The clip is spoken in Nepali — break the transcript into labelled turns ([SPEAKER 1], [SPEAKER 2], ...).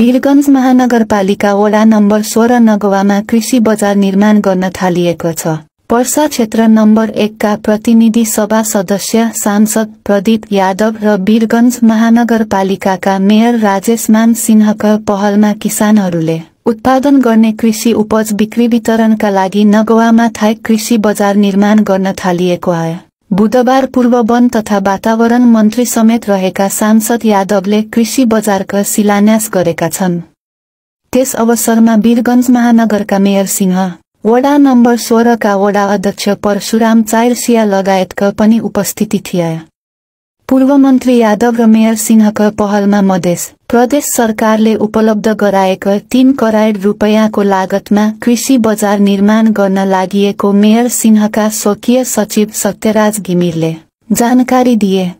[SPEAKER 1] वीरगंज महानगरपालिका वडा नम्बर सोह्र नगवामा कृषि बजार निर्माण गर्न थालिएको छ पर्सा क्षेत्र नम्बर एकका प्रतिनिधि सभा सदस्य सांसद प्रदीप यादव र वीरगंज महानगरपालिकाका मेयर राजेश मान सिंहका पहलमा किसानहरूले उत्पादन गर्ने कृषि उपज बिक्री वितरणका लागि नगवामा थाई कृषि बजार निर्माण गर्न थालिएको आयो बुधबार पूर्व वन तथा वातावरण मन्त्री समेत रहेका सांसद यादवले कृषि बजारका शिलान्यास गरेका छन् त्यस अवसरमा वीरगंज महानगरका मेयर सिंह वडा नम्बर सोह्रका वडा अध्यक्ष परशुराम चाइरसिया लगायतका पनि उपस्थिति थिए पूर्व मन्त्री यादव र मेयर सिंहका पहलमा मधेस प्रदेश सरकारले उपलब्ध गराएका तीन करोड रूपैयाँको लागतमा कृषि बजार निर्माण गर्न लागि मेयर सिंहका स्वकीय सचिव सत्यराज घिमिरले जानकारी
[SPEAKER 2] दिए